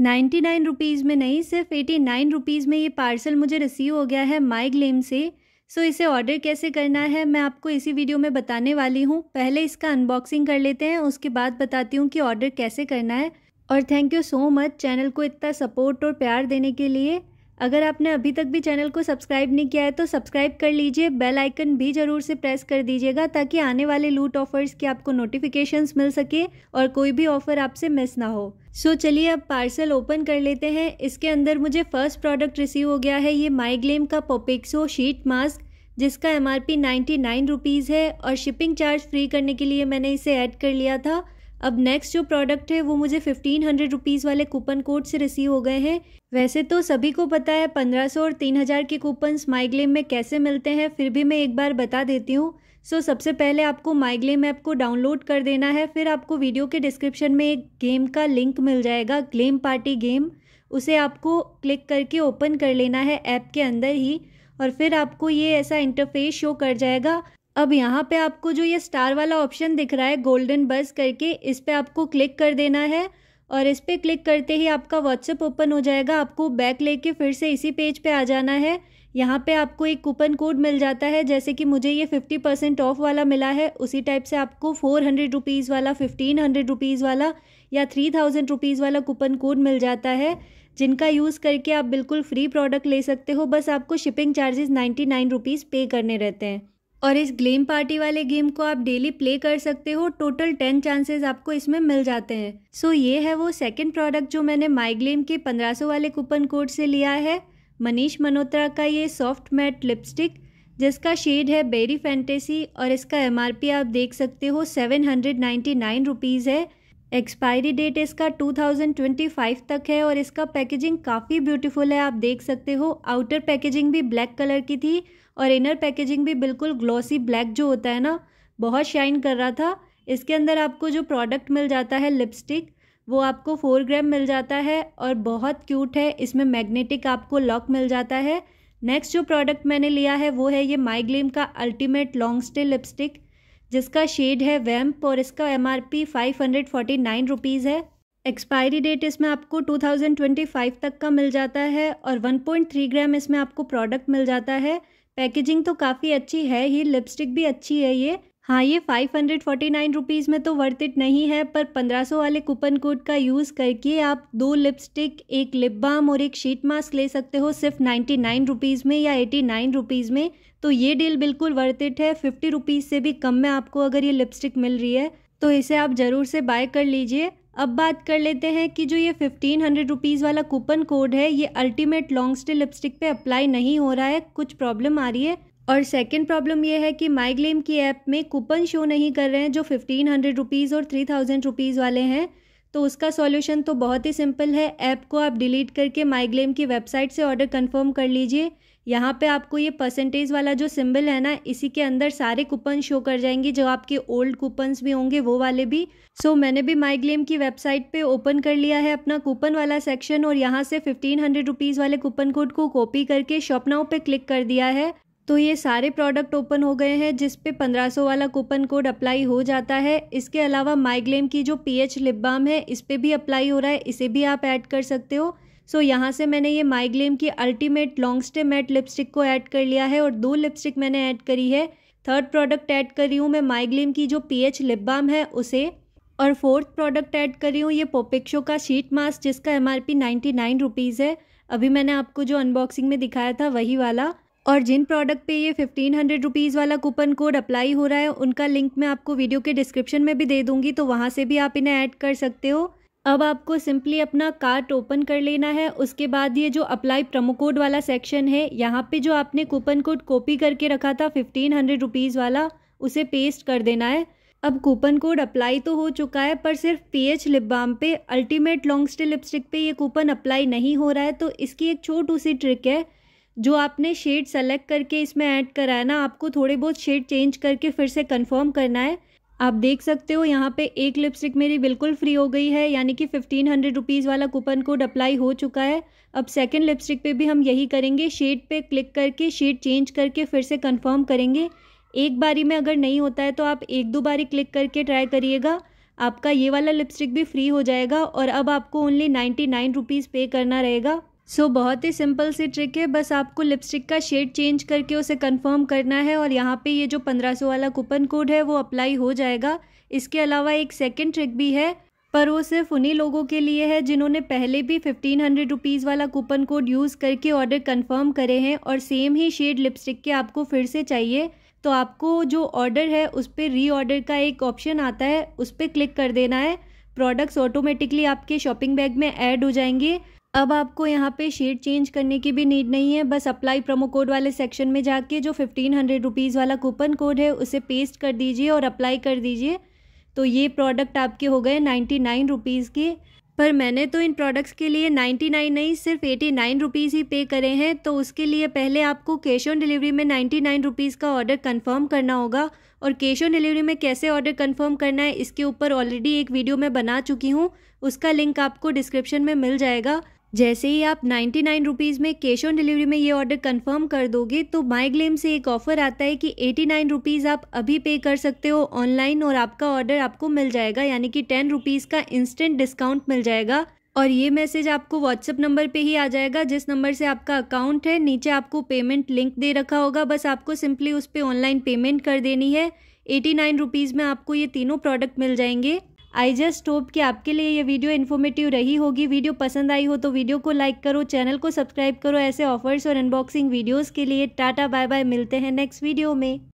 ninety nine rupees में नहीं सिर्फ एटी नाइन रुपीज़ में ये पार्सल मुझे रिसीव हो गया है माई ग्लेम से सो इसे ऑर्डर कैसे करना है मैं आपको इसी वीडियो में बताने वाली हूँ पहले इसका अनबॉक्सिंग कर लेते हैं उसके बाद बताती हूँ कि ऑर्डर कैसे करना है और thank you so much channel को इतना सपोर्ट और प्यार देने के लिए अगर आपने अभी तक भी चैनल को सब्सक्राइब नहीं किया है तो सब्सक्राइब कर लीजिए बेल आइकन भी ज़रूर से प्रेस कर दीजिएगा ताकि आने वाले लूट ऑफर्स की आपको नोटिफिकेशंस मिल सके और कोई भी ऑफर आपसे मिस ना हो सो so, चलिए अब पार्सल ओपन कर लेते हैं इसके अंदर मुझे फर्स्ट प्रोडक्ट रिसीव हो गया है ये माइग्लेम का पोपिक्सो शीट मास्क जिसका एम आर पी है और शिपिंग चार्ज फ्री करने के लिए मैंने इसे ऐड कर लिया था अब नेक्स्ट जो प्रोडक्ट है वो मुझे फिफ्टीन हंड्रेड रुपीज़ वाले कूपन कोड से रिसीव हो गए हैं वैसे तो सभी को पता है पंद्रह सौ और तीन हज़ार के कूपन्स माइग्लेम में कैसे मिलते हैं फिर भी मैं एक बार बता देती हूँ सो so, सबसे पहले आपको माइग्लेम ऐप को डाउनलोड कर देना है फिर आपको वीडियो के डिस्क्रिप्शन में एक गेम का लिंक मिल जाएगा ग्लेम पार्टी गेम उसे आपको क्लिक करके ओपन कर लेना है ऐप के अंदर ही और फिर आपको ये ऐसा इंटरफेस शो कर जाएगा अब यहाँ पे आपको जो ये स्टार वाला ऑप्शन दिख रहा है गोल्डन बस करके इस पर आपको क्लिक कर देना है और इस पर क्लिक करते ही आपका व्हाट्सअप ओपन हो जाएगा आपको बैक लेके फिर से इसी पेज पे आ जाना है यहाँ पे आपको एक कूपन कोड मिल जाता है जैसे कि मुझे ये फिफ्टी परसेंट ऑफ वाला मिला है उसी टाइप से आपको फोर हंड्रेड रुपीज़ वाला फिफ्टीन हंड्रेड रुपीज़ वाला या थ्री थाउजेंड रुपीज़ वाला कूपन कोड मिल जाता है जिनका यूज़ करके आप बिल्कुल फ्री प्रोडक्ट ले सकते हो बस आपको shipping charges ninety nine rupees pay करने रहते हैं और इस ग्लेम पार्टी वाले गेम को आप डेली प्ले कर सकते हो टोटल टेन चांसेस आपको इसमें मिल जाते हैं सो so ये है वो सेकेंड प्रोडक्ट जो मैंने माई ग्लेम के पंद्रह वाले कूपन कोड से लिया है मनीष मल्होत्रा का ये सॉफ्ट मैट लिपस्टिक जिसका शेड है बेरी फैंटेसी और इसका एमआरपी आप देख सकते हो seven hundred ninety nine rupees है एक्सपायरी डेट इसका 2025 तक है और इसका पैकेजिंग काफ़ी ब्यूटीफुल है आप देख सकते हो आउटर पैकेजिंग भी ब्लैक कलर की थी और इनर पैकेजिंग भी बिल्कुल ग्लॉसी ब्लैक जो होता है ना बहुत शाइन कर रहा था इसके अंदर आपको जो प्रोडक्ट मिल जाता है लिपस्टिक वो आपको फोर ग्राम मिल जाता है और बहुत क्यूट है इसमें मैग्नेटिक आपको लॉक मिल जाता है नेक्स्ट जो प्रोडक्ट मैंने लिया है वो है ये माइग्लेम का अल्टीमेट लॉन्ग स्टे लिपस्टिक जिसका शेड है वैम्प और इसका M R P five hundred forty nine rupees है एक्सपायरी डेट इसमें आपको टू थाउजेंड ट्वेंटी फाइव तक का मिल जाता है और वन पॉइंट थ्री ग्राम इसमें आपको प्रोडक्ट मिल जाता है पैकेजिंग तो काफ़ी अच्छी है ही लिपस्टिक भी अच्छी है ये हाँ ये five hundred forty nine rupees में तो वर्थ इट नहीं है पर पंद्रह सौ वाले कूपन कोड का यूज़ करके आप दो लिपस्टिक एक लिप बाम और एक शीट मास्क ले सकते हो सिर्फ नाइन्टी नाइन रुपीज़ में या एटी नाइन रुपीज़ में तो ये डील बिल्कुल वर्थ इट है फिफ्टी रुपीज़ से भी कम में आपको अगर ये लिपस्टिक मिल रही है तो इसे आप ज़रूर से बाय कर लीजिए अब बात कर लेते हैं कि जो ये फिफ्टीन हंड्रेड रुपीज़ वाला कूपन कोड है ये अल्टीमेट लॉन्ग स्टे लिपस्टिक पे अप्लाई नहीं हो रहा है कुछ प्रॉब्लम आ रही है और सेकंड प्रॉब्लम यह है कि माई ग्लेम की ऐप में कूपन शो नहीं कर रहे हैं जो फिफ्टीन हंड्रेड रुपीज़ और थ्री थाउजेंड रुपीज़ वाले हैं तो उसका सॉल्यूशन तो बहुत ही सिंपल है ऐप को आप डिलीट करके माइग्लेम की वेबसाइट से ऑर्डर कंफर्म कर लीजिए यहाँ पे आपको ये परसेंटेज वाला जो सिंबल है ना इसी के अंदर सारे कूपन शो कर जाएंगे जो आपके ओल्ड कूपन्स भी होंगे वो वाले भी सो so, मैंने भी माइग्लेम की वेबसाइट पे ओपन कर लिया है अपना कूपन वाला सेक्शन और यहाँ से फिफ्टीन हंड्रेड रुपीज़ वाले कूपन कोड को कॉपी करके शॉपनाओ पे क्लिक कर दिया है तो ये सारे प्रोडक्ट ओपन हो गए हैं जिस पे 1500 वाला कूपन कोड अप्लाई हो जाता है इसके अलावा माइग्लेम की जो पीएच लिप बाम है इस पर भी अप्लाई हो रहा है इसे भी आप ऐड कर सकते हो सो so, यहाँ से मैंने ये माइग्लेम की ultimate long stay matte lipstick को ऐड कर लिया है और दो लिपस्टिक मैंने ऐड करी है थर्ड प्रोडक्ट ऐड कर रही हूँ मैं माइग्लेम की जो पी लिप बाम है उसे और फोर्थ प्रोडक्ट ऐड कर रही हूँ ये पोपिक्शो का शीट मास्क जिसका M R P ninety nine rupees है अभी मैंने आपको जो अनबॉक्सिंग में दिखाया था वही वाला और जिन प्रोडक्ट पे ये फिफ्टीन हंड्रेड रुपीज़ वाला कूपन कोड अप्लाई हो रहा है उनका लिंक मैं आपको वीडियो के डिस्क्रिप्शन में भी दे दूँगी तो वहाँ से भी आप इन्हें ऐड कर सकते हो अब आपको सिंपली अपना कार्ट ओपन कर लेना है उसके बाद ये जो अप्लाई प्रोमो कोड वाला सेक्शन है यहाँ पे जो आपने कूपन कोड कॉपी करके रखा था फिफ्टीन हंड्रेड रुपीज़ वाला उसे पेस्ट कर देना है अब कूपन कोड अप्लाई तो हो चुका है पर सिर्फ पी एच लिप बाम पे अल्टीमेट लॉन्ग स्टे लिपस्टिक पे ये कूपन अप्लाई नहीं हो रहा है तो इसकी एक छोटू सी ट्रिक है जो आपने शेड सेलेक्ट करके इसमें ऐड करा है ना आपको थोड़े बहुत शेड चेंज करके फिर से कंफर्म करना है आप देख सकते हो यहाँ पे एक लिपस्टिक मेरी बिल्कुल फ्री हो गई है यानी कि फिफ्टीन हंड्रेड रुपीज़ वाला कूपन कोड अप्लाई हो चुका है अब सेकंड लिपस्टिक पे भी हम यही करेंगे शेड पे क्लिक करके शेड चेंज करके फिर से कंफर्म करेंगे एक बारी में अगर नहीं होता है तो आप एक दो बारी क्लिक करके ट्राई करिएगा आपका ये वाला लिपस्टिक भी फ्री हो जाएगा और अब आपको ओनली नाइन्टी नाइन रुपीज़ पे करना रहेगा सो so, बहुत ही सिंपल सी ट्रिक है बस आपको लिपस्टिक का शेड चेंज करके उसे कंफर्म करना है और यहाँ पे ये जो 1500 वाला कूपन कोड है वो अप्लाई हो जाएगा इसके अलावा एक सेकेंड ट्रिक भी है पर वो सिर्फ उन्हीं लोगों के लिए है जिन्होंने पहले भी फिफ्टीन हंड्रेड रुपीज़ वाला कूपन कोड यूज़ करके ऑर्डर कन्फर्म करे हैं और सेम ही शेड लिपस्टिक के आपको फिर से चाहिए तो आपको जो ऑर्डर है उस पर री ऑर्डर का एक ऑप्शन आता है उस पर क्लिक कर देना है प्रोडक्ट्स ऑटोमेटिकली आपके शॉपिंग बैग में ऐड हो जाएंगे अब आपको यहाँ पे शेड चेंज करने की भी नीड नहीं है बस अप्लाई प्रोमो कोड वाले सेक्शन में जाके जो फिफ्टीन हंड्रेड रुपीज़ वाला कूपन कोड है उसे पेस्ट कर दीजिए और अप्लाई कर दीजिए तो ये प्रोडक्ट आपके हो गए नाइन्टी नाइन रुपीज़ के पर मैंने तो इन प्रोडक्ट्स के लिए नाइन्टी नाइन नहीं सिर्फ एटी नाइन रुपीज़ ही पे करे हैं तो उसके लिए पहले आपको कैश ऑन डिलीवरी में नाइन्टी नाइन रुपीज़ का ऑर्डर कन्फर्म करना होगा और कैश ऑन डिलीवरी में कैसे ऑर्डर कन्फर्म करना है इसके ऊपर ऑलरेडी एक वीडियो मैं बना चुकी हूँ उसका लिंक आपको डिस्क्रिप्शन में मिल जाएगा जैसे ही आप नाइन्टी नाइन रुपीज़ में कैश ऑन डिलीवरी में ये ऑर्डर कंफर्म कर दोगे तो माई ग्लेम से एक ऑफ़र आता है कि एटी नाइन रुपीज़ आप अभी पे कर सकते हो ऑनलाइन और आपका ऑर्डर आपको मिल जाएगा यानी कि टेन रुपीज़ का इंस्टेंट डिस्काउंट मिल जाएगा और ये मैसेज आपको व्हाट्सअप नंबर पे ही आ जाएगा जिस नंबर से आपका अकाउंट है नीचे आपको पेमेंट लिंक दे रखा होगा बस आपको सिंपली उस पर ऑनलाइन पेमेंट कर देनी है एटी नाइन रुपीज़ में आपको ये तीनों प्रोडक्ट मिल जाएंगे आई जस्ट होप कि आपके लिए ये वीडियो इन्फॉर्मेटिव रही होगी वीडियो पसंद आई हो तो वीडियो को लाइक करो चैनल को सब्सक्राइब करो ऐसे ऑफर्स और अनबॉक्सिंग वीडियोज़ के लिए टाटा बाय बाय मिलते हैं नेक्स्ट वीडियो में